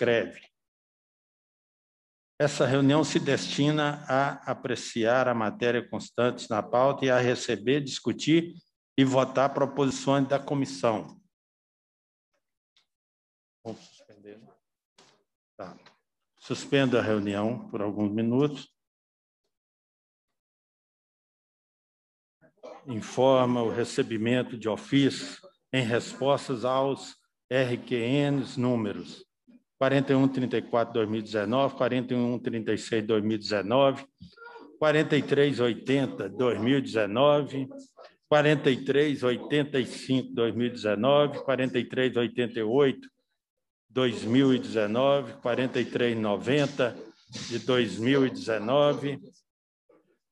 escreve. Essa reunião se destina a apreciar a matéria constante na pauta e a receber, discutir e votar proposições da comissão. Vamos suspender. Né? Tá. Suspendo a reunião por alguns minutos. Informa o recebimento de ofícios em respostas aos RQNs números 4134 2019, 4136 2019, 4380 2019, 4385 2019, 4388 2019, 4390 de 2019,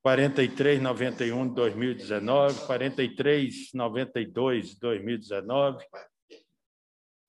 4391 de 2019, 4392 de 2019,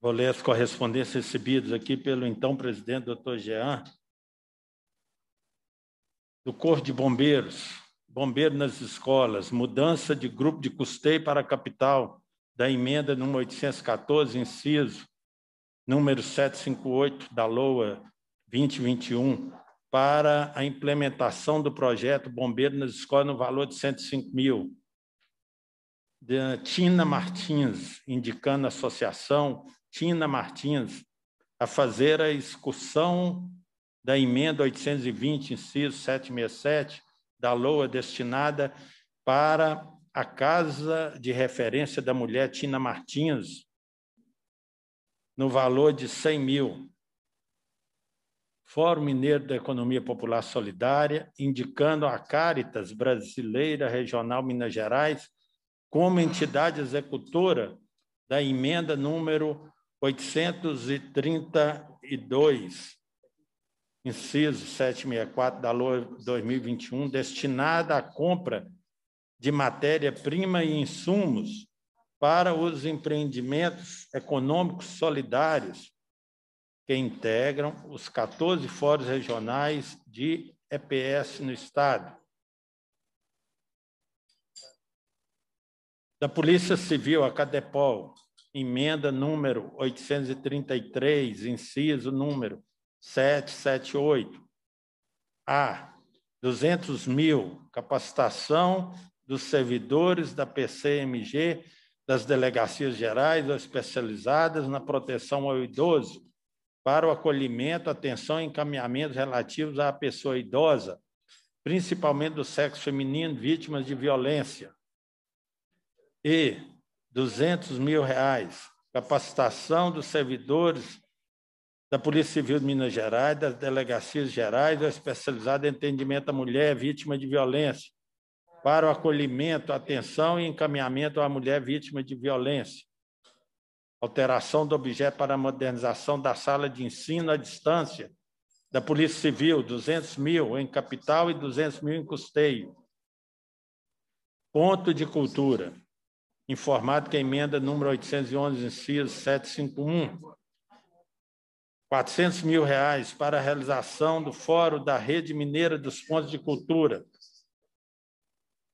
Vou ler as correspondências recebidas aqui pelo então presidente, doutor Jean, do Corpo de Bombeiros, Bombeiro nas Escolas, mudança de grupo de custeio para a capital, da emenda número 814, inciso número 758 da LOA 2021, para a implementação do projeto Bombeiro nas Escolas no valor de 105 mil. De Tina Martins, indicando a associação Tina Martins a fazer a excursão da emenda 820, inciso 767, da LOA destinada para a Casa de Referência da Mulher Tina Martins, no valor de 100 mil. Fórum Mineiro da Economia Popular Solidária, indicando a Caritas Brasileira Regional Minas Gerais como entidade executora da emenda número 832, inciso 764 da Lei 2021, destinada à compra de matéria-prima e insumos para os empreendimentos econômicos solidários que integram os 14 fóruns regionais de EPS no Estado. Da Polícia Civil, a CADEPOL, emenda número 833, inciso número 778. A. 200 mil, capacitação dos servidores da PCMG das delegacias gerais ou especializadas na proteção ao idoso, para o acolhimento, atenção e encaminhamentos relativos à pessoa idosa, principalmente do sexo feminino, vítimas de violência. E 200 mil reais, capacitação dos servidores da Polícia Civil de Minas Gerais, das delegacias gerais, da especializada em atendimento à mulher vítima de violência, para o acolhimento, atenção e encaminhamento à mulher vítima de violência. Alteração do objeto para a modernização da sala de ensino à distância da Polícia Civil, 200 mil em capital e 200 mil em custeio. Ponto de cultura. Informado que a emenda número 811, inciso 751, 400 mil reais para a realização do Fórum da Rede Mineira dos Pontos de Cultura,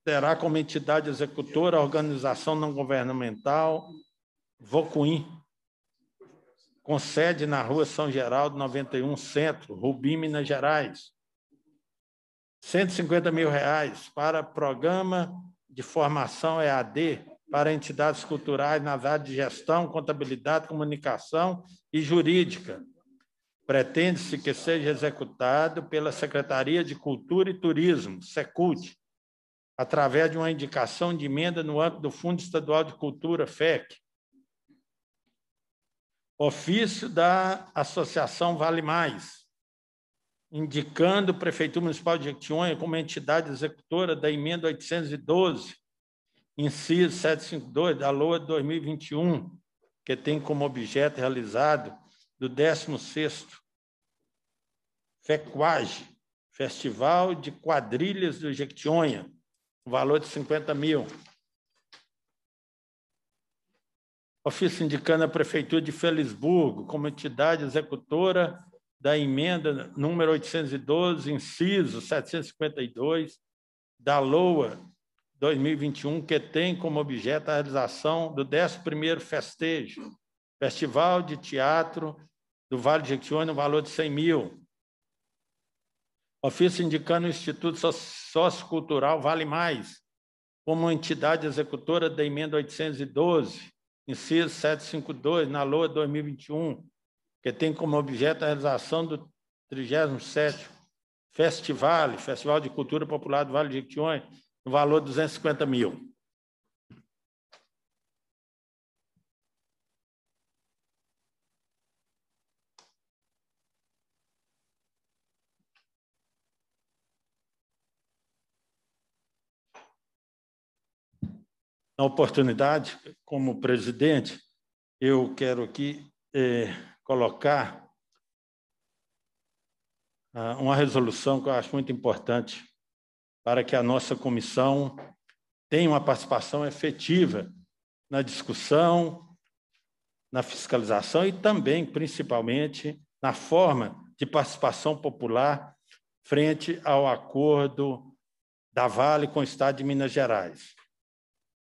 terá como entidade executora a organização não governamental Vocuim, com sede na Rua São Geraldo, 91 Centro, Rubim, Minas Gerais. 150 mil reais para programa de formação EAD para entidades culturais nas áreas de gestão, contabilidade, comunicação e jurídica. Pretende-se que seja executado pela Secretaria de Cultura e Turismo, SECUT, através de uma indicação de emenda no âmbito do Fundo Estadual de Cultura, FEC. Ofício da Associação Vale Mais, indicando a Prefeitura Municipal de Jequitinhonha como entidade executora da emenda 812 inciso 752 da LOA de 2021, que tem como objeto realizado do 16º FECUAGE, Festival de Quadrilhas do Jequitinhonha, valor de 50 mil. Ofício indicando a Prefeitura de Felisburgo como entidade executora da emenda número 812, inciso 752, da LOA 2021, que tem como objeto a realização do 11º Festejo, Festival de Teatro do Vale de Jequitinhonha, no valor de 100 mil. Ofício indicando o Instituto Sociocultural Vale Mais, como entidade executora da emenda 812, inciso 752, na LOA 2021, que tem como objeto a realização do 37º Festival, Festival de Cultura Popular do Vale de Jequitinhonha, no valor de 250 mil. Na oportunidade, como presidente, eu quero aqui eh, colocar ah, uma resolução que eu acho muito importante para que a nossa comissão tenha uma participação efetiva na discussão, na fiscalização e também, principalmente, na forma de participação popular frente ao acordo da Vale com o Estado de Minas Gerais.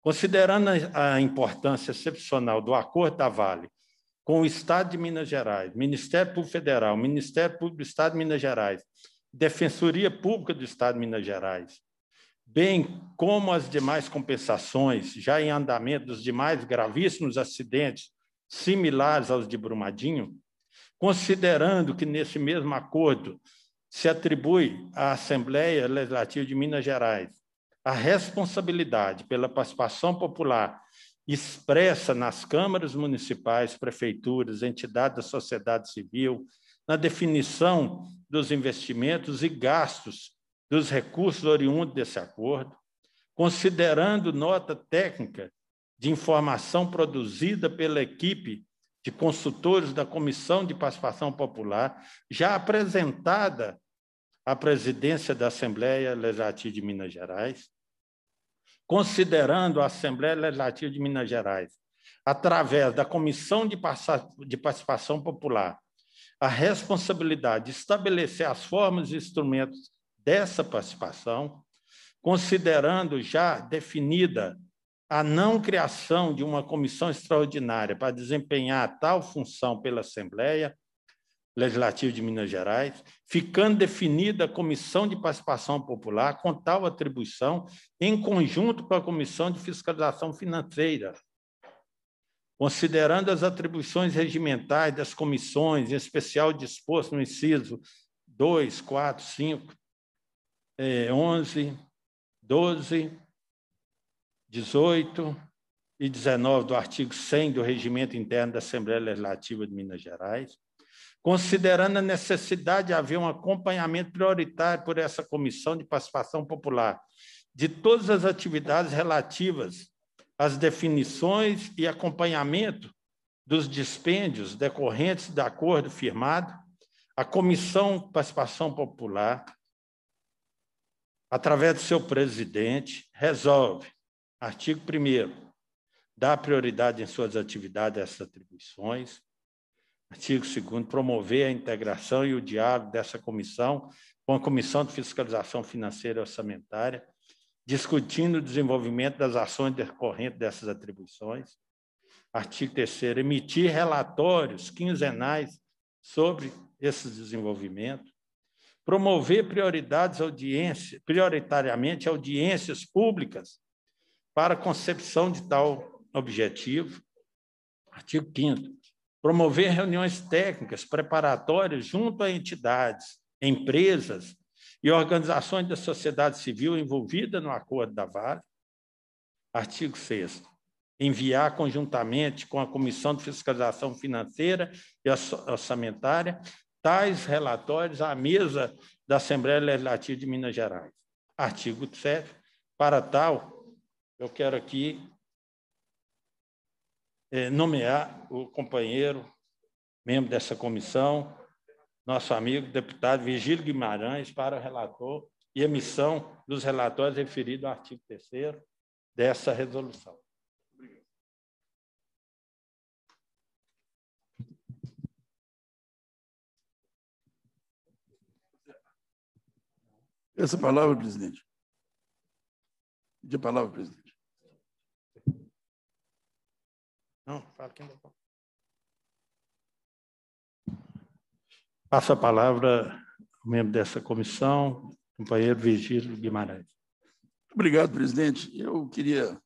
Considerando a importância excepcional do acordo da Vale com o Estado de Minas Gerais, Ministério Público Federal, Ministério Público do Estado de Minas Gerais Defensoria Pública do Estado de Minas Gerais, bem como as demais compensações já em andamento dos demais gravíssimos acidentes similares aos de Brumadinho, considerando que nesse mesmo acordo se atribui à Assembleia Legislativa de Minas Gerais a responsabilidade pela participação popular expressa nas câmaras municipais, prefeituras, entidades da sociedade civil, na definição dos investimentos e gastos dos recursos oriundos desse acordo, considerando nota técnica de informação produzida pela equipe de consultores da Comissão de Participação Popular, já apresentada à presidência da Assembleia Legislativa de Minas Gerais, considerando a Assembleia Legislativa de Minas Gerais, através da Comissão de Participação Popular, a responsabilidade de estabelecer as formas e instrumentos dessa participação, considerando já definida a não criação de uma comissão extraordinária para desempenhar tal função pela Assembleia Legislativa de Minas Gerais, ficando definida a comissão de participação popular com tal atribuição em conjunto com a comissão de fiscalização financeira considerando as atribuições regimentais das comissões, em especial disposto no inciso 2, 4, 5, 11, 12, 18 e 19 do artigo 100 do Regimento Interno da Assembleia Legislativa de Minas Gerais, considerando a necessidade de haver um acompanhamento prioritário por essa Comissão de Participação Popular de todas as atividades relativas as definições e acompanhamento dos dispêndios decorrentes do acordo firmado, a Comissão Participação Popular, através do seu presidente, resolve, artigo 1 dar prioridade em suas atividades a essas atribuições, artigo 2 promover a integração e o diálogo dessa comissão com a Comissão de Fiscalização Financeira e Orçamentária, discutindo o desenvolvimento das ações decorrentes dessas atribuições. Artigo 3 emitir relatórios quinzenais sobre esses desenvolvimentos, promover prioridades audiência, prioritariamente audiências públicas para a concepção de tal objetivo. Artigo 5 promover reuniões técnicas preparatórias junto a entidades, empresas e organizações da sociedade civil envolvida no acordo da Vale. Artigo 6 enviar conjuntamente com a Comissão de Fiscalização Financeira e Orçamentária tais relatórios à mesa da Assembleia Legislativa de Minas Gerais. Artigo 7. Para tal, eu quero aqui eh, nomear o companheiro, membro dessa comissão, nosso amigo deputado Virgílio Guimarães para o relator e emissão dos relatórios referidos ao artigo 3 dessa resolução. Obrigado. Essa palavra, presidente. De palavra, presidente. Não, fala quem não Passo a palavra ao membro dessa comissão, companheiro Virgílio Guimarães. Obrigado, presidente. Eu queria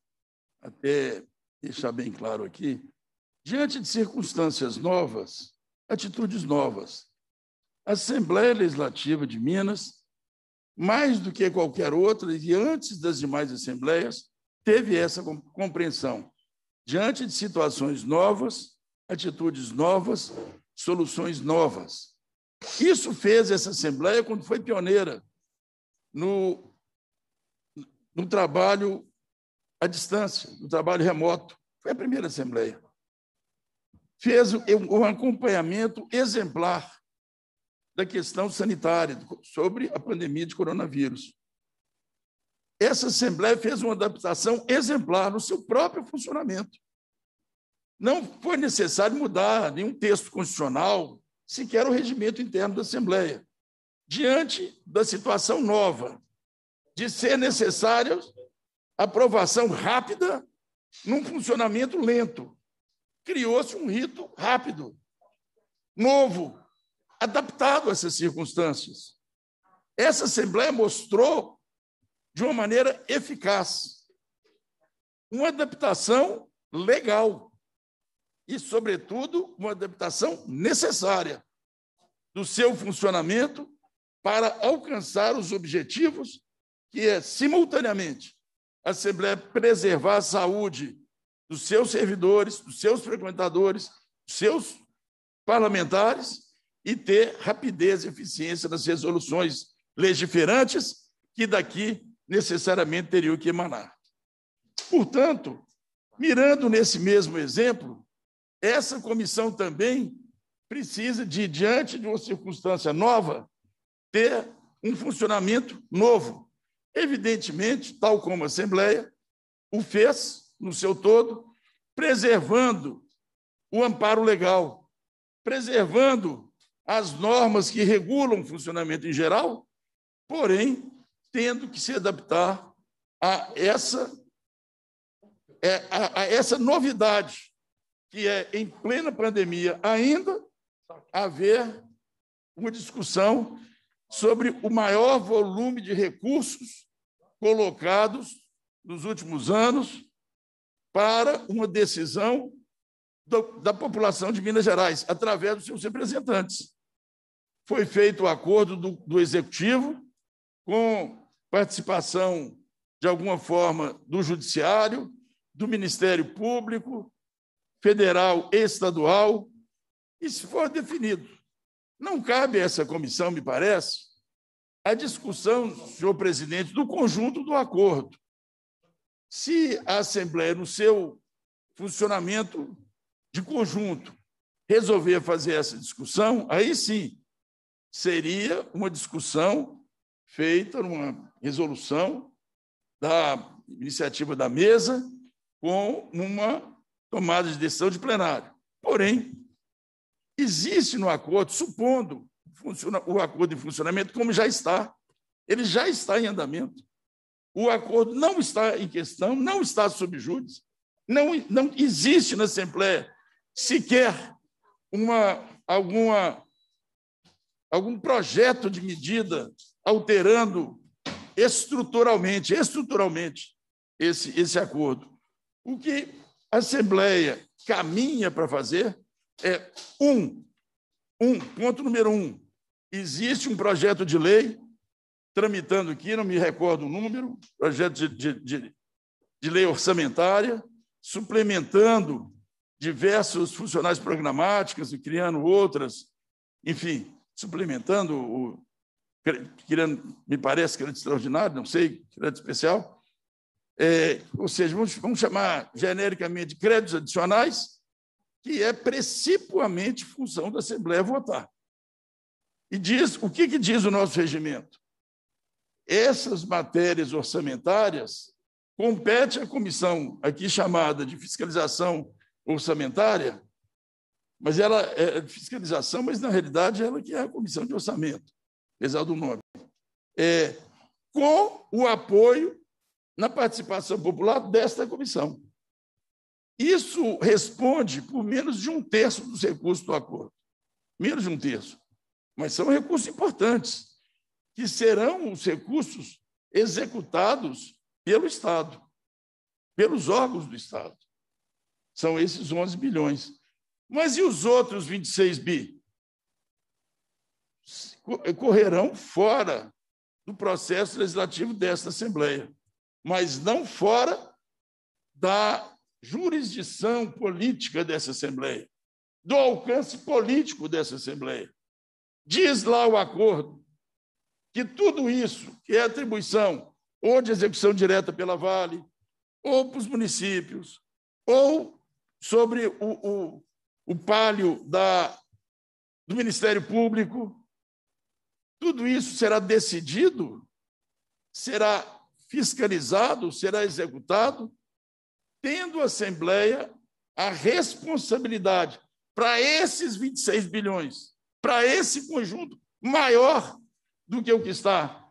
até deixar bem claro aqui, diante de circunstâncias novas, atitudes novas, a Assembleia Legislativa de Minas, mais do que qualquer outra, e antes das demais assembleias, teve essa compreensão. Diante de situações novas, atitudes novas, soluções novas. Isso fez essa Assembleia quando foi pioneira no, no trabalho à distância, no trabalho remoto. Foi a primeira Assembleia. Fez um acompanhamento exemplar da questão sanitária, sobre a pandemia de coronavírus. Essa Assembleia fez uma adaptação exemplar no seu próprio funcionamento. Não foi necessário mudar nenhum texto constitucional, sequer o regimento interno da Assembleia, diante da situação nova de ser necessária aprovação rápida num funcionamento lento. Criou-se um rito rápido, novo, adaptado a essas circunstâncias. Essa Assembleia mostrou, de uma maneira eficaz, uma adaptação legal e, sobretudo, uma adaptação necessária do seu funcionamento para alcançar os objetivos que é, simultaneamente, a Assembleia preservar a saúde dos seus servidores, dos seus frequentadores, dos seus parlamentares e ter rapidez e eficiência nas resoluções legiferantes que daqui necessariamente teriam que emanar. Portanto, mirando nesse mesmo exemplo, essa comissão também precisa de, diante de uma circunstância nova, ter um funcionamento novo. Evidentemente, tal como a Assembleia o fez no seu todo, preservando o amparo legal, preservando as normas que regulam o funcionamento em geral, porém, tendo que se adaptar a essa, é, a, a essa novidade que é em plena pandemia ainda haver uma discussão sobre o maior volume de recursos colocados nos últimos anos para uma decisão do, da população de Minas Gerais, através dos seus representantes. Foi feito o um acordo do, do Executivo com participação, de alguma forma, do Judiciário, do Ministério Público, federal estadual, e se for definido. Não cabe a essa comissão, me parece, a discussão, senhor presidente, do conjunto do acordo. Se a Assembleia, no seu funcionamento de conjunto, resolver fazer essa discussão, aí sim seria uma discussão feita numa resolução da iniciativa da mesa com uma tomada de decisão de plenário. Porém, existe no acordo, supondo o acordo em funcionamento, como já está, ele já está em andamento. O acordo não está em questão, não está sob júdice, não, não existe na Assembleia sequer uma, alguma, algum projeto de medida alterando estruturalmente, estruturalmente esse, esse acordo. O que a Assembleia caminha para fazer é um, um, ponto número um. Existe um projeto de lei tramitando aqui, não me recordo o número, projeto de, de, de, de lei orçamentária, suplementando diversos funcionais programáticos e criando outras, enfim, suplementando o, criando, me parece, que era extraordinário, não sei, crédito especial, é, ou seja, vamos, vamos chamar genericamente de créditos adicionais, que é principalmente função da Assembleia votar. E diz, o que, que diz o nosso regimento? Essas matérias orçamentárias compete à comissão aqui chamada de fiscalização orçamentária, mas ela é fiscalização, mas na realidade ela que é a comissão de orçamento, apesar do nome. É, com o apoio na participação popular desta comissão. Isso responde por menos de um terço dos recursos do acordo. Menos de um terço. Mas são recursos importantes, que serão os recursos executados pelo Estado, pelos órgãos do Estado. São esses 11 bilhões. Mas e os outros 26 bi? Correrão fora do processo legislativo desta Assembleia mas não fora da jurisdição política dessa Assembleia, do alcance político dessa Assembleia. Diz lá o acordo que tudo isso, que é atribuição ou de execução direta pela Vale, ou para os municípios, ou sobre o, o, o palio da, do Ministério Público, tudo isso será decidido, será fiscalizado, será executado, tendo a Assembleia a responsabilidade para esses 26 bilhões, para esse conjunto maior do que o que está,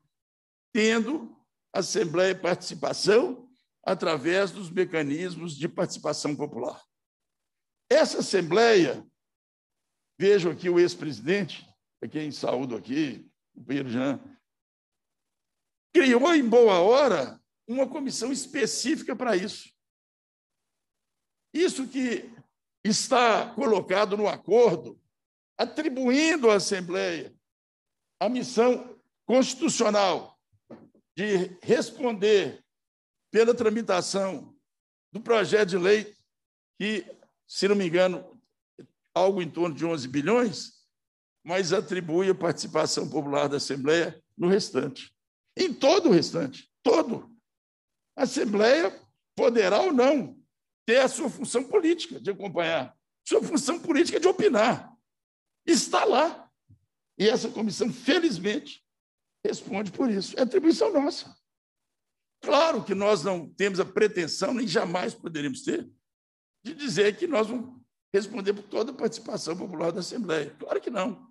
tendo a Assembleia participação através dos mecanismos de participação popular. Essa Assembleia, vejo aqui o ex-presidente, é quem saúdo aqui, o Pedro Jean, criou em boa hora uma comissão específica para isso. Isso que está colocado no acordo, atribuindo à Assembleia a missão constitucional de responder pela tramitação do projeto de lei que, se não me engano, algo em torno de 11 bilhões, mas atribui a participação popular da Assembleia no restante. Em todo o restante, todo. A Assembleia poderá ou não ter a sua função política de acompanhar, sua função política de opinar. Está lá. E essa comissão, felizmente, responde por isso. É atribuição nossa. Claro que nós não temos a pretensão, nem jamais poderemos ter, de dizer que nós vamos responder por toda a participação popular da Assembleia. Claro que não.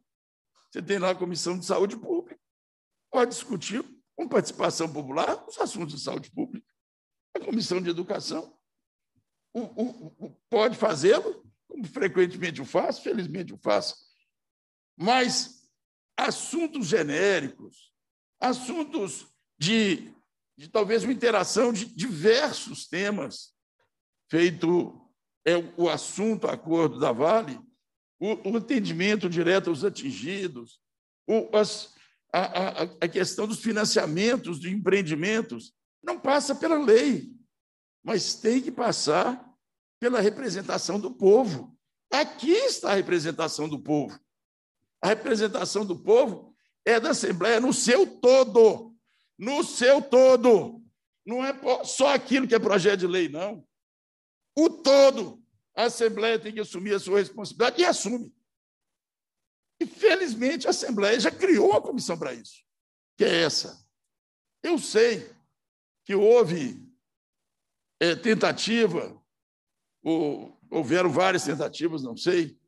Você tem lá a Comissão de Saúde Pública, pode discutir com participação popular, os assuntos de saúde pública. A Comissão de Educação o, o, o, pode fazê-lo, como frequentemente o faço, felizmente o faço, mas assuntos genéricos, assuntos de, de talvez uma interação de diversos temas, feito é, o assunto acordo da Vale, o, o atendimento direto aos atingidos, o, as, a, a, a questão dos financiamentos de empreendimentos não passa pela lei, mas tem que passar pela representação do povo. Aqui está a representação do povo. A representação do povo é da Assembleia no seu todo. No seu todo. Não é só aquilo que é projeto de lei, não. O todo. A Assembleia tem que assumir a sua responsabilidade e assume. E, felizmente, a Assembleia já criou a comissão para isso, que é essa. Eu sei que houve é, tentativa, ou, houveram várias tentativas, não sei,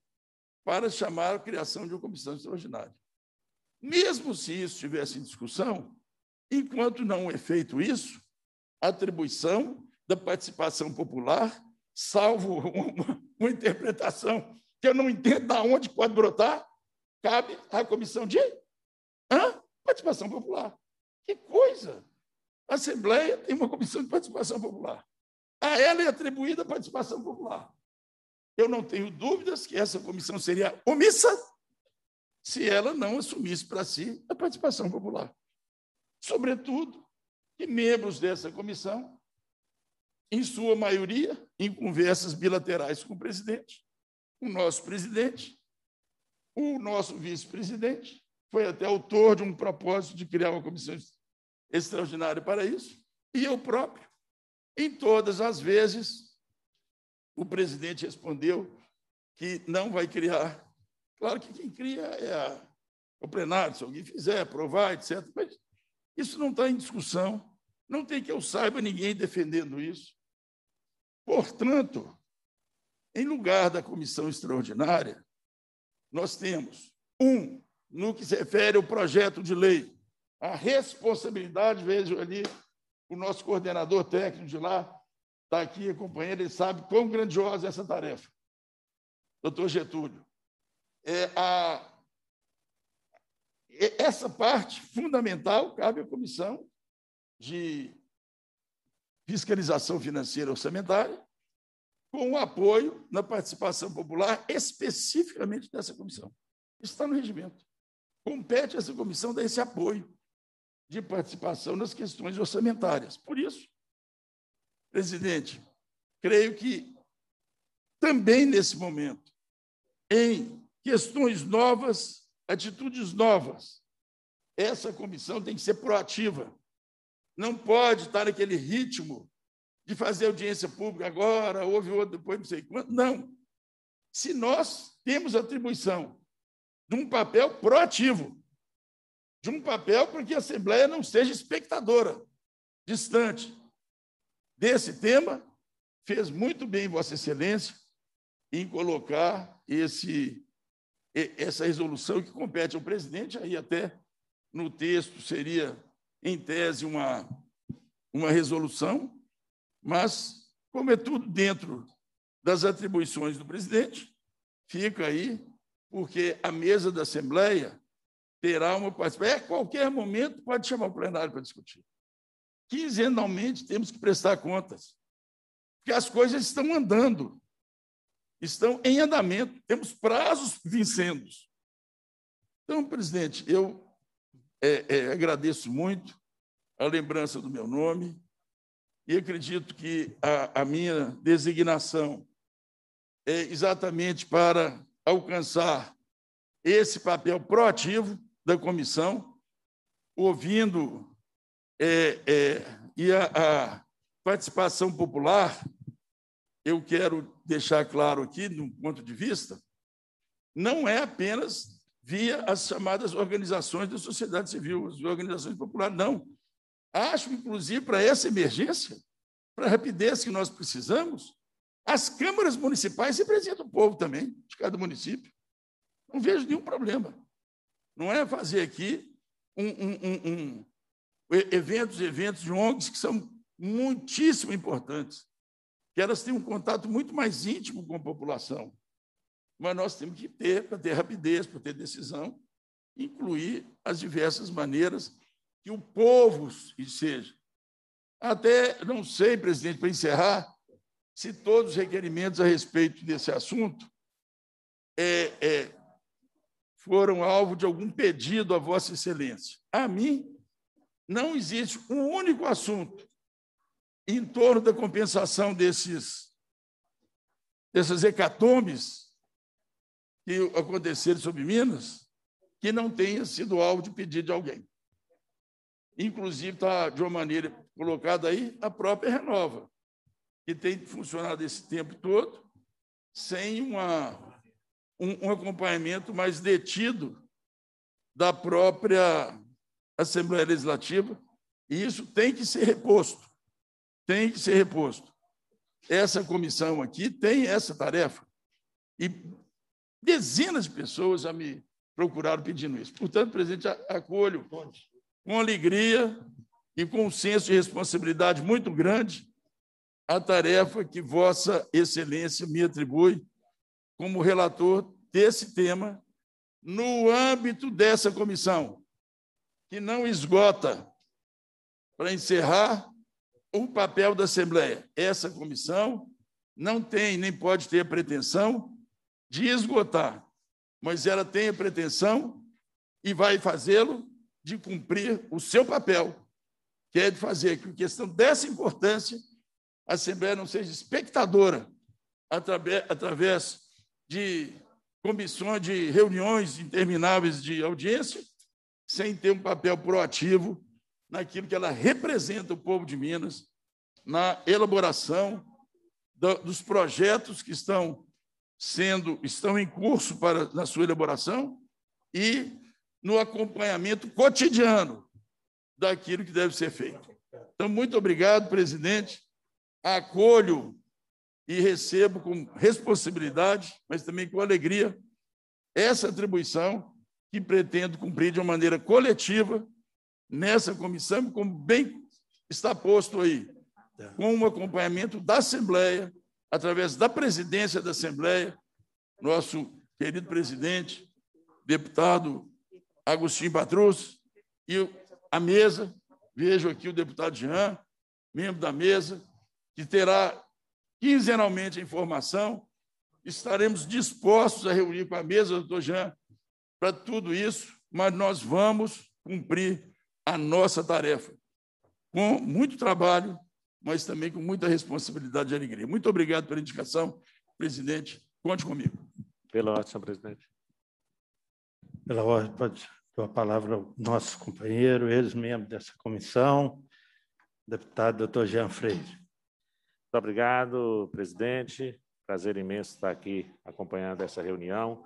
para chamar a criação de uma comissão extraordinária. Mesmo se isso estivesse em discussão, enquanto não é feito isso, a atribuição da participação popular, salvo uma, uma interpretação que eu não entendo de onde pode brotar, cabe à comissão de Hã? participação popular. Que coisa! A Assembleia tem uma comissão de participação popular. A ela é atribuída a participação popular. Eu não tenho dúvidas que essa comissão seria omissa se ela não assumisse para si a participação popular. Sobretudo, que membros dessa comissão, em sua maioria, em conversas bilaterais com o presidente, o nosso presidente, o nosso vice-presidente foi até autor de um propósito de criar uma comissão extraordinária para isso, e eu próprio. Em todas as vezes, o presidente respondeu que não vai criar. Claro que quem cria é, a, é o plenário, se alguém fizer, aprovar, etc. Mas isso não está em discussão. Não tem que eu saiba ninguém defendendo isso. Portanto, em lugar da comissão extraordinária, nós temos um no que se refere ao projeto de lei. A responsabilidade, vejo ali, o nosso coordenador técnico de lá está aqui acompanhando, ele sabe quão grandiosa é essa tarefa. Doutor Getúlio, é a, é, essa parte fundamental cabe à comissão de fiscalização financeira orçamentária, com o apoio na participação popular, especificamente dessa comissão. está no regimento. Compete a essa comissão dar esse apoio de participação nas questões orçamentárias. Por isso, presidente, creio que também nesse momento, em questões novas, atitudes novas, essa comissão tem que ser proativa. Não pode estar naquele ritmo de fazer audiência pública agora, houve outro depois, não sei quanto. Não. Se nós temos atribuição de um papel proativo, de um papel para que a Assembleia não seja espectadora, distante desse tema, fez muito bem Vossa Excelência em colocar esse, essa resolução que compete ao presidente, aí até no texto seria, em tese, uma, uma resolução, mas, como é tudo dentro das atribuições do presidente, fica aí, porque a mesa da Assembleia terá uma participação. É, a qualquer momento pode chamar o plenário para discutir. Quinzenalmente temos que prestar contas, porque as coisas estão andando, estão em andamento, temos prazos vencendo. Então, presidente, eu é, é, agradeço muito a lembrança do meu nome, e acredito que a, a minha designação é exatamente para alcançar esse papel proativo da comissão, ouvindo é, é, e a, a, participação popular, eu quero deixar claro aqui, de um ponto de vista, não é apenas via as chamadas organizações da sociedade civil, as organizações populares, não. Acho, inclusive, para essa emergência, para a rapidez que nós precisamos, as câmaras municipais representam o povo também, de cada município. Não vejo nenhum problema. Não é fazer aqui um, um, um, eventos, eventos de ONGs que são muitíssimo importantes, que elas têm um contato muito mais íntimo com a população. Mas nós temos que ter, para ter rapidez, para ter decisão, incluir as diversas maneiras que o povo seja. Até não sei, presidente, para encerrar, se todos os requerimentos a respeito desse assunto é, é, foram alvo de algum pedido a Vossa Excelência. A mim, não existe um único assunto em torno da compensação desses, dessas hecatombes que aconteceram sobre Minas que não tenha sido alvo de pedido de alguém. Inclusive, está de uma maneira colocada aí, a própria Renova, que tem funcionado esse tempo todo sem uma, um, um acompanhamento mais detido da própria Assembleia Legislativa, e isso tem que ser reposto. Tem que ser reposto. Essa comissão aqui tem essa tarefa. E dezenas de pessoas já me procuraram pedindo isso. Portanto, presidente, acolho com alegria e com um senso de responsabilidade muito grande, a tarefa que Vossa Excelência me atribui como relator desse tema no âmbito dessa comissão, que não esgota, para encerrar, o papel da Assembleia. Essa comissão não tem nem pode ter a pretensão de esgotar, mas ela tem a pretensão e vai fazê-lo de cumprir o seu papel, que é de fazer que, questão dessa importância, a Assembleia não seja espectadora através de comissões, de reuniões intermináveis de audiência, sem ter um papel proativo naquilo que ela representa o povo de Minas, na elaboração dos projetos que estão sendo estão em curso para na sua elaboração e no acompanhamento cotidiano daquilo que deve ser feito. Então, muito obrigado, presidente. Acolho e recebo com responsabilidade, mas também com alegria, essa atribuição que pretendo cumprir de uma maneira coletiva nessa comissão, como bem está posto aí, com o acompanhamento da Assembleia, através da presidência da Assembleia, nosso querido presidente, deputado Agostinho Patrus e a mesa. Vejo aqui o deputado Jean, membro da mesa, que terá quinzenalmente a informação. Estaremos dispostos a reunir com a mesa, doutor Jean, para tudo isso, mas nós vamos cumprir a nossa tarefa com muito trabalho, mas também com muita responsabilidade e alegria. Muito obrigado pela indicação, presidente. Conte comigo. Pela ótima, presidente pela ordem, dar a palavra ao nosso companheiro, ex-membro dessa comissão, deputado doutor Jean Freire. Muito obrigado, presidente. Prazer imenso estar aqui acompanhando essa reunião.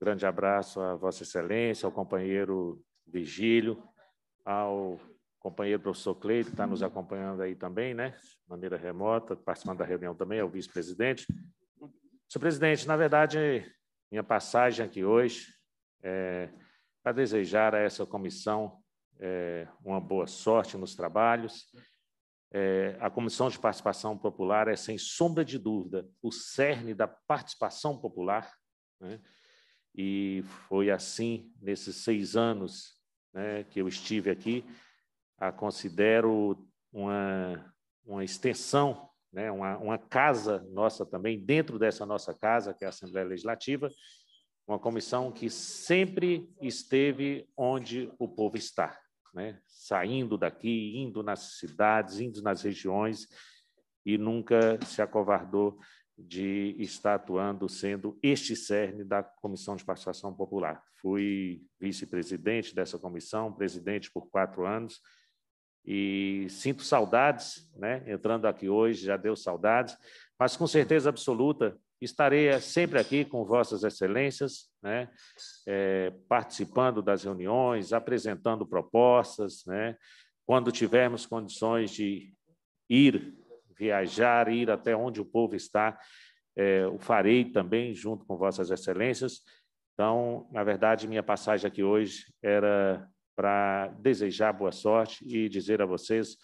Grande abraço a Vossa Excelência, ao companheiro Vigílio, ao companheiro professor Cleide, que está nos acompanhando aí também, né? De maneira remota, participando da reunião também, ao vice-presidente. Senhor presidente, na verdade, minha passagem aqui hoje é, a desejar a essa comissão é, uma boa sorte nos trabalhos. É, a Comissão de Participação Popular é, sem sombra de dúvida, o cerne da participação popular. Né? E foi assim, nesses seis anos né, que eu estive aqui, a considero uma, uma extensão, né, uma, uma casa nossa também, dentro dessa nossa casa, que é a Assembleia Legislativa, uma comissão que sempre esteve onde o povo está, né? saindo daqui, indo nas cidades, indo nas regiões e nunca se acovardou de estar atuando sendo este cerne da Comissão de Participação Popular. Fui vice-presidente dessa comissão, presidente por quatro anos e sinto saudades, né? entrando aqui hoje já deu saudades, mas com certeza absoluta Estarei eh, sempre aqui com Vossas Excelências, né, é, participando das reuniões, apresentando propostas. Né, quando tivermos condições de ir, viajar, ir até onde o povo está, é, o farei também junto com Vossas Excelências. Então, na verdade, minha passagem aqui hoje era para desejar boa sorte e dizer a vocês: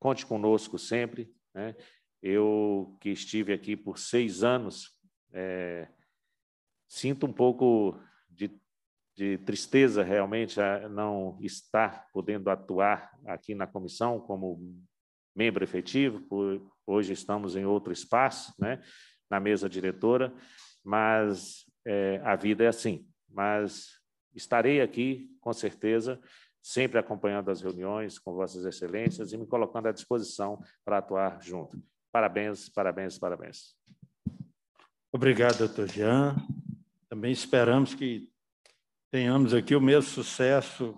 conte conosco sempre. Né? Eu que estive aqui por seis anos, é, sinto um pouco de, de tristeza realmente a não estar podendo atuar aqui na comissão como membro efetivo, por, hoje estamos em outro espaço, né, na mesa diretora, mas é, a vida é assim. Mas estarei aqui, com certeza, sempre acompanhando as reuniões com Vossas Excelências e me colocando à disposição para atuar junto. Parabéns, parabéns, parabéns. Obrigado, doutor Jean. Também esperamos que tenhamos aqui o mesmo sucesso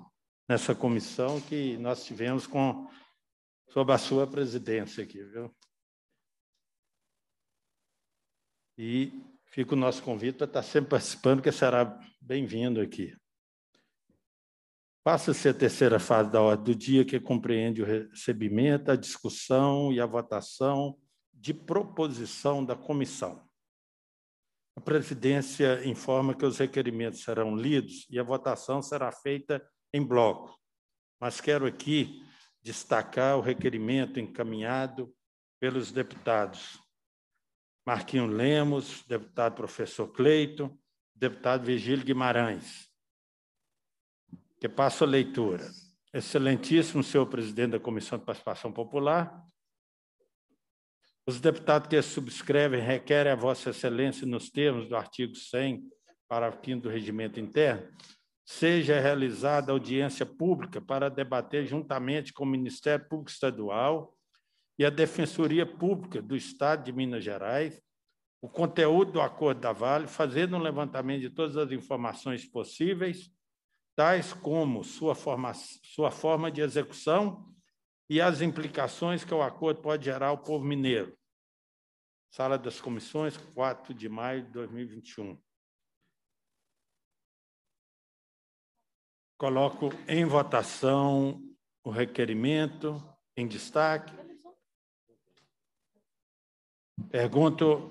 nessa comissão que nós tivemos com sob a sua presidência aqui, viu? E fica o nosso convite para estar sempre participando, que será bem-vindo aqui. Passa-se a terceira fase da ordem do dia, que compreende o recebimento, a discussão e a votação de proposição da comissão. A presidência informa que os requerimentos serão lidos e a votação será feita em bloco. Mas quero aqui destacar o requerimento encaminhado pelos deputados Marquinho Lemos, deputado professor Cleito, deputado Vigílio Guimarães, que passo a leitura. Excelentíssimo senhor presidente da Comissão de Participação Popular, os deputados que subscrevem requerem a Vossa Excelência, nos termos do artigo 100, parágrafo 5 do Regimento Interno, seja realizada audiência pública para debater juntamente com o Ministério Público Estadual e a Defensoria Pública do Estado de Minas Gerais o conteúdo do acordo da Vale, fazendo um levantamento de todas as informações possíveis, tais como sua forma, sua forma de execução e as implicações que o acordo pode gerar ao povo mineiro. Sala das Comissões, 4 de maio de 2021. Coloco em votação o requerimento em destaque. Pergunto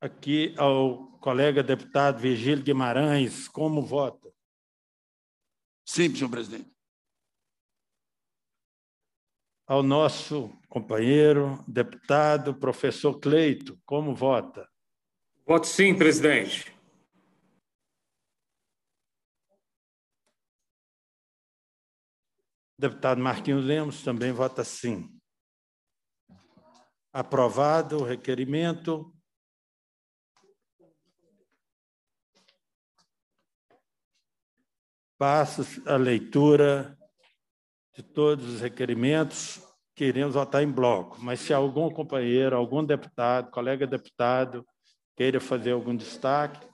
aqui ao colega deputado Virgílio Guimarães como vota. Sim, senhor presidente ao nosso companheiro, deputado, professor Cleito. Como vota? Voto sim, presidente. Deputado Marquinhos Lemos também vota sim. Aprovado o requerimento. Passo a leitura de todos os requerimentos, queremos votar em bloco, mas se algum companheiro, algum deputado, colega deputado, queira fazer algum destaque.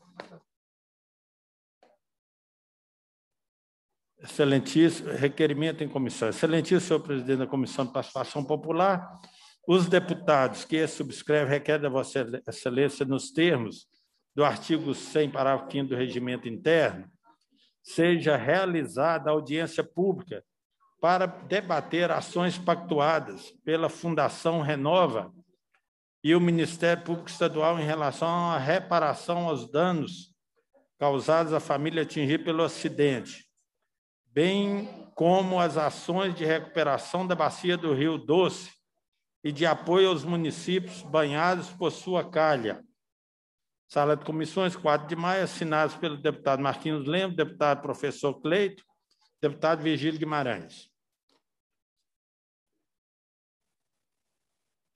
Excelentíssimo, requerimento em comissão. Excelentíssimo senhor presidente da Comissão de Participação Popular, os deputados que subscrevem requer da Vossa Excelência, nos termos do artigo 100, parágrafo 5 do Regimento Interno, seja realizada audiência pública para debater ações pactuadas pela Fundação Renova e o Ministério Público Estadual em relação à reparação aos danos causados à família atingida pelo acidente, bem como as ações de recuperação da bacia do Rio Doce e de apoio aos municípios banhados por sua calha. Sala de comissões, 4 de maio, assinados pelo deputado Marquinhos Lemos, deputado professor Cleito, deputado Virgílio Guimarães.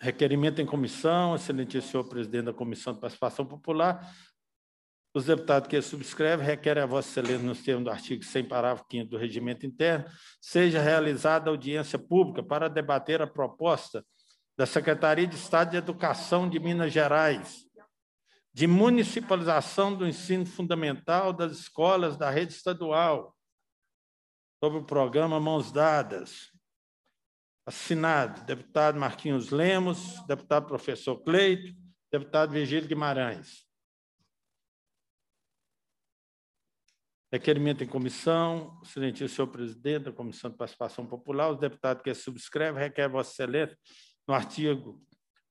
Requerimento em comissão, excelentíssimo senhor presidente da Comissão de Participação Popular. Os deputados que subscrevem requerem a vossa excelência, nos termos do artigo 100, parágrafo 5 do Regimento Interno, seja realizada audiência pública para debater a proposta da Secretaria de Estado de Educação de Minas Gerais de municipalização do ensino fundamental das escolas da rede estadual, sobre o programa Mãos Dadas, assinado deputado Marquinhos Lemos, deputado professor Cleito, deputado Virgílio Guimarães. Requerimento em comissão, excelentíssimo senhor presidente da Comissão de Participação Popular, os deputados que subscrevem requer vossa excelência no artigo,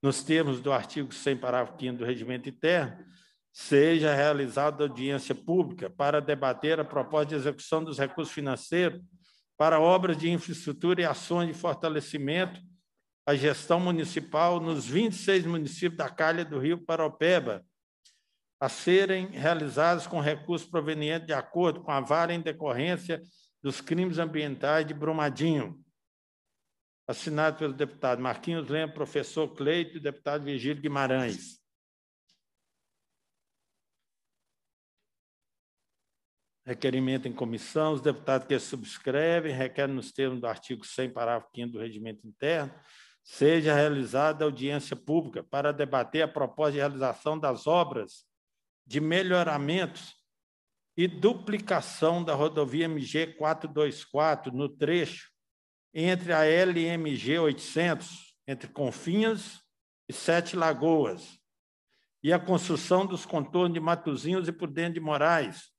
nos termos do artigo 100, parágrafo 5 do Regimento Interno, seja realizada audiência pública para debater a proposta de execução dos recursos financeiros para obras de infraestrutura e ações de fortalecimento à gestão municipal nos 26 municípios da Calha do Rio Paropeba, a serem realizadas com recursos provenientes de acordo com a vara em decorrência dos crimes ambientais de Brumadinho. Assinado pelo deputado Marquinhos Lemos, professor Cleito e deputado Virgílio Guimarães. Requerimento em comissão, os deputados que subscrevem requerem nos termos do artigo 100, parágrafo 5 do Regimento Interno, seja realizada audiência pública para debater a proposta de realização das obras de melhoramentos e duplicação da rodovia MG 424 no trecho entre a LMG 800, entre Confinhas e Sete Lagoas, e a construção dos contornos de Matozinhos e Prudente de Moraes,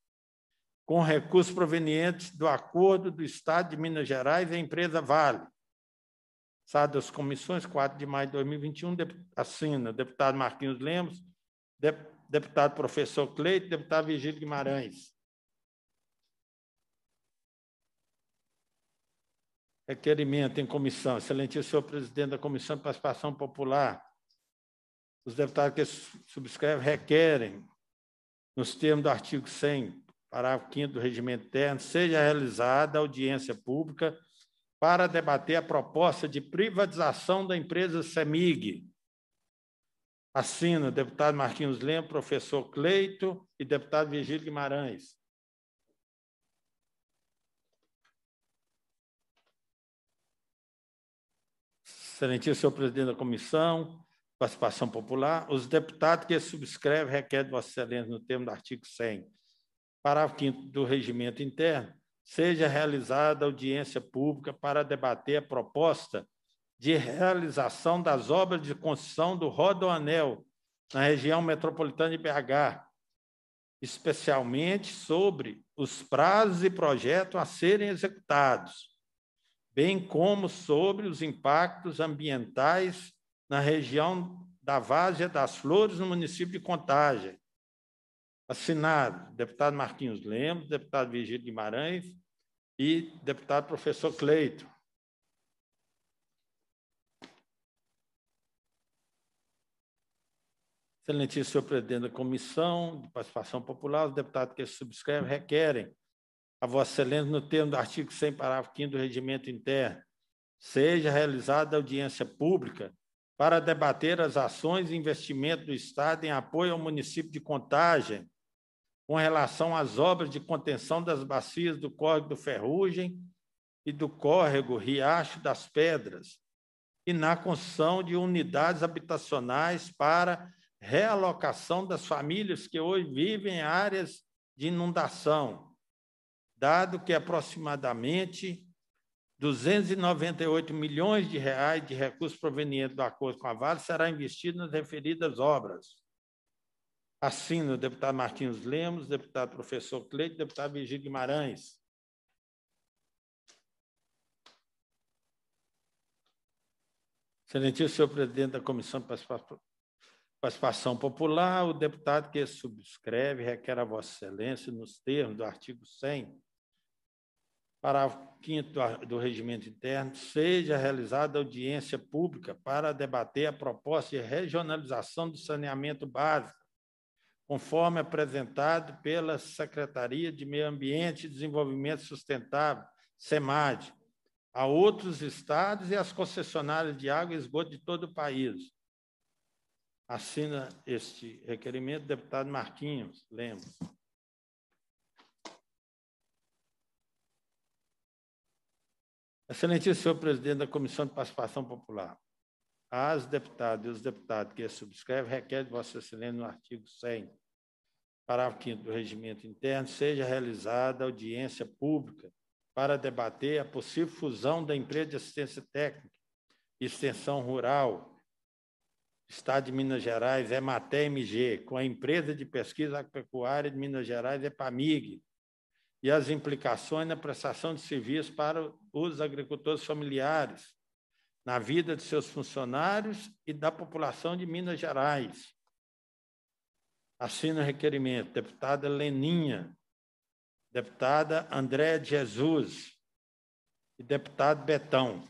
com recursos provenientes do acordo do Estado de Minas Gerais e a empresa Vale. Sabe das comissões, 4 de maio de 2021, assina deputado Marquinhos Lemos, deputado professor Cleito, deputado Virgílio Guimarães. Requerimento em comissão. Excelentíssimo senhor presidente da Comissão de Participação Popular, os deputados que subscrevem requerem, nos termos do artigo 100, parágrafo 5 do Regimento Interno, seja realizada audiência pública para debater a proposta de privatização da empresa CEMIG. Assina deputado Marquinhos Lema, professor Cleito e deputado Virgílio Guimarães. Excelentíssimo senhor presidente da comissão, participação popular, os deputados que subscrevem requer do Vossa Excelência no termo do artigo 100 Parágrafo 5 do regimento interno, seja realizada audiência pública para debater a proposta de realização das obras de construção do Rodoanel na região metropolitana de BH, especialmente sobre os prazos e projetos a serem executados, bem como sobre os impactos ambientais na região da Várzea das Flores, no município de Contagem, assinado deputado Marquinhos Lemos, deputado Virgílio Guimarães e deputado professor Cleito. Excelentíssimo senhor presidente da Comissão de Participação Popular, os deputados que subscrevem requerem a Vossa Excelência, no termo do artigo 100, parágrafo 5 do Regimento Interno, seja realizada audiência pública para debater as ações e investimento do Estado em apoio ao município de Contagem, com relação às obras de contenção das bacias do córrego do Ferrugem e do córrego Riacho das Pedras, e na construção de unidades habitacionais para realocação das famílias que hoje vivem em áreas de inundação, dado que aproximadamente 298 milhões de reais de recursos provenientes do acordo com a Vale será investido nas referidas obras. Assino, o deputado Martins Lemos, deputado professor Cleide, deputado Virgílio Guimarães. Excelentíssimo senhor presidente da Comissão de Participação Popular, o deputado que subscreve requer a Vossa Excelência, nos termos do artigo 100, parágrafo 5 do Regimento Interno, seja realizada audiência pública para debater a proposta de regionalização do saneamento básico conforme apresentado pela Secretaria de Meio Ambiente e Desenvolvimento Sustentável, SEMAD, a outros estados e às concessionárias de água e esgoto de todo o país. Assina este requerimento, deputado Marquinhos Lemos. Excelentíssimo senhor presidente da Comissão de Participação Popular, as deputadas e os deputados que subscrevem requer de Vossa Excelência no artigo 100, parágrafo 5 do Regimento Interno, seja realizada audiência pública para debater a possível fusão da empresa de assistência técnica, extensão rural, Estado de Minas Gerais, EMATE MG, com a empresa de pesquisa agropecuária de Minas Gerais, EPAMIG, e as implicações na prestação de serviços para os agricultores familiares, na vida de seus funcionários e da população de Minas Gerais. Assina o requerimento, deputada Leninha, deputada André Jesus e deputado Betão.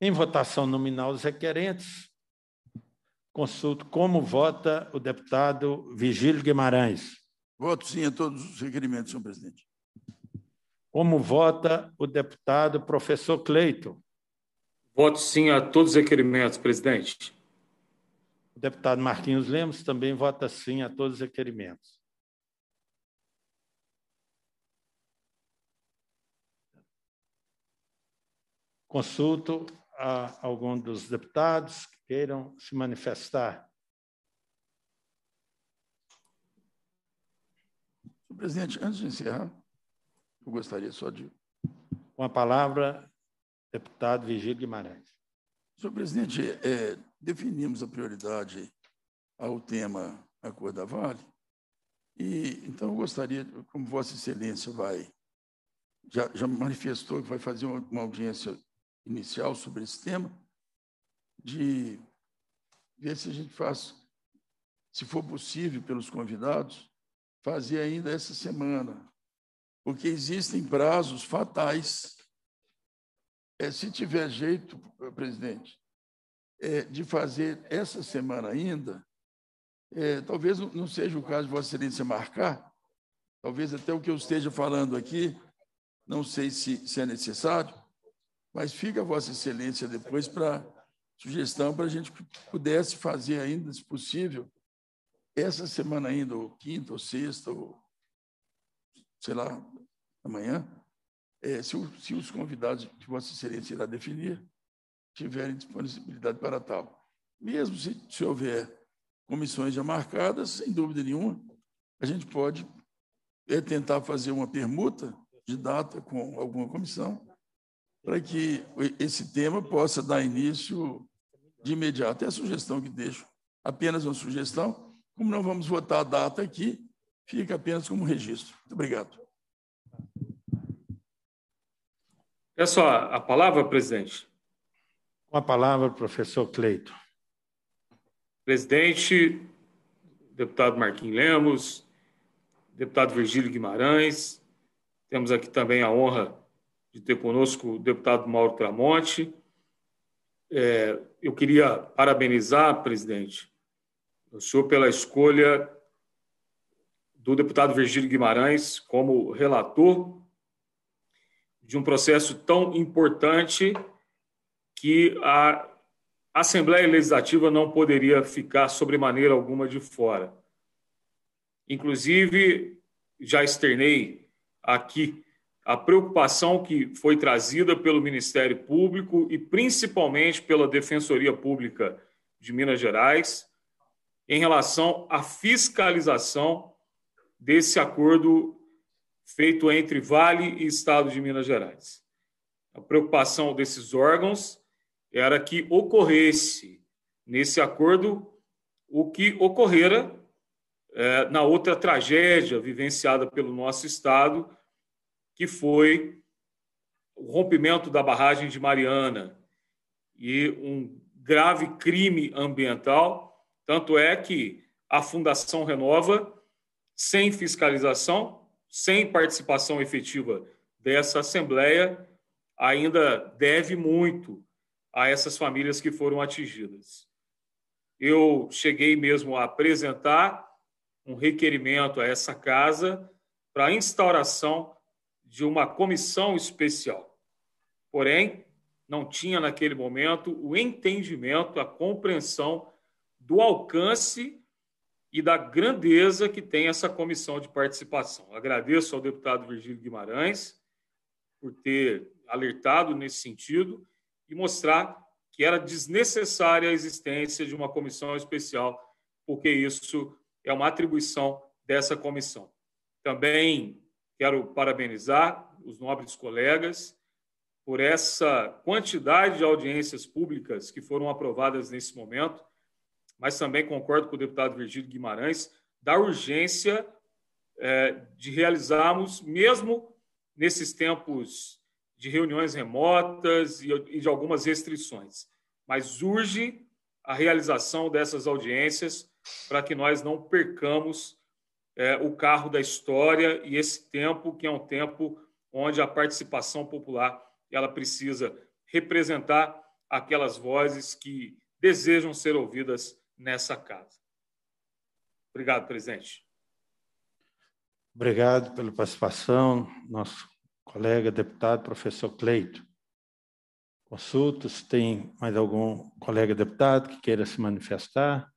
Em votação nominal os requerentes, consulto como vota o deputado Vigílio Guimarães. Voto sim a todos os requerimentos, senhor presidente. Como vota o deputado professor Cleiton? Voto sim a todos os requerimentos, presidente. O deputado Marquinhos Lemos também vota sim a todos os requerimentos. Consulto a algum dos deputados que queiram se manifestar. Presidente, antes de encerrar, eu gostaria só de. Com a palavra, deputado Virgílio Guimarães. Senhor presidente, é, definimos a prioridade ao tema Acordo da Vale, e então eu gostaria, como Vossa Excelência vai, já, já manifestou que vai fazer uma, uma audiência inicial sobre esse tema, de ver se a gente faz, se for possível, pelos convidados, fazer ainda essa semana, porque existem prazos fatais. É, se tiver jeito, presidente, é, de fazer essa semana ainda, é, talvez não seja o caso de Vossa Excelência marcar, talvez até o que eu esteja falando aqui, não sei se, se é necessário, mas fica Vossa Excelência depois para sugestão para a gente pudesse fazer ainda, se possível, essa semana ainda, ou quinta, ou sexta, ou sei lá, amanhã, é, se, se, os convidados que Vossa Excelência irá definir tiverem disponibilidade para tal. Mesmo se, se houver comissões já marcadas, sem dúvida nenhuma, a gente pode é, tentar fazer uma permuta de data com alguma comissão para que esse tema possa dar início de imediato. É a sugestão que deixo, apenas uma sugestão, como não vamos votar a data aqui, fica apenas como registro. Muito obrigado. É só a palavra, presidente. Com a palavra, professor Cleito. Presidente, deputado Marquinhos Lemos, deputado Virgílio Guimarães, temos aqui também a honra de ter conosco o deputado Mauro Tramonte. É, eu queria parabenizar, presidente, o senhor pela escolha do deputado Virgílio Guimarães como relator de um processo tão importante que a Assembleia Legislativa não poderia ficar sobre maneira alguma de fora. Inclusive, já externei aqui a preocupação que foi trazida pelo Ministério Público e principalmente pela Defensoria Pública de Minas Gerais em relação à fiscalização desse acordo feito entre Vale e Estado de Minas Gerais. A preocupação desses órgãos era que ocorresse nesse acordo o que ocorrera é, na outra tragédia vivenciada pelo nosso Estado, que foi o rompimento da barragem de Mariana e um grave crime ambiental tanto é que a Fundação Renova, sem fiscalização, sem participação efetiva dessa Assembleia, ainda deve muito a essas famílias que foram atingidas. Eu cheguei mesmo a apresentar um requerimento a essa casa para a instauração de uma comissão especial. Porém, não tinha naquele momento o entendimento, a compreensão do alcance e da grandeza que tem essa comissão de participação. Agradeço ao deputado Virgílio Guimarães por ter alertado nesse sentido e mostrar que era desnecessária a existência de uma comissão especial, porque isso é uma atribuição dessa comissão. Também quero parabenizar os nobres colegas por essa quantidade de audiências públicas que foram aprovadas nesse momento mas também concordo com o deputado Virgílio Guimarães, da urgência é, de realizarmos, mesmo nesses tempos de reuniões remotas e, e de algumas restrições, mas urge a realização dessas audiências para que nós não percamos é, o carro da história e esse tempo que é um tempo onde a participação popular ela precisa representar aquelas vozes que desejam ser ouvidas nessa casa. Obrigado, presidente. Obrigado pela participação, nosso colega deputado professor Cleito. Consultas. tem mais algum colega deputado que queira se manifestar.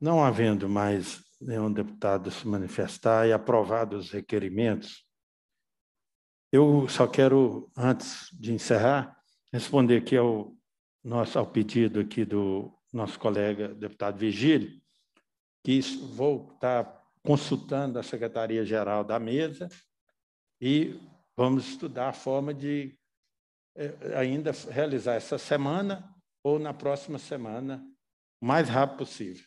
Não havendo mais nenhum deputado se manifestar e aprovados os requerimentos, eu só quero, antes de encerrar, responder aqui ao, nosso, ao pedido aqui do nosso colega deputado Virgílio, que vou estar consultando a Secretaria-Geral da Mesa e vamos estudar a forma de eh, ainda realizar essa semana ou na próxima semana, o mais rápido possível.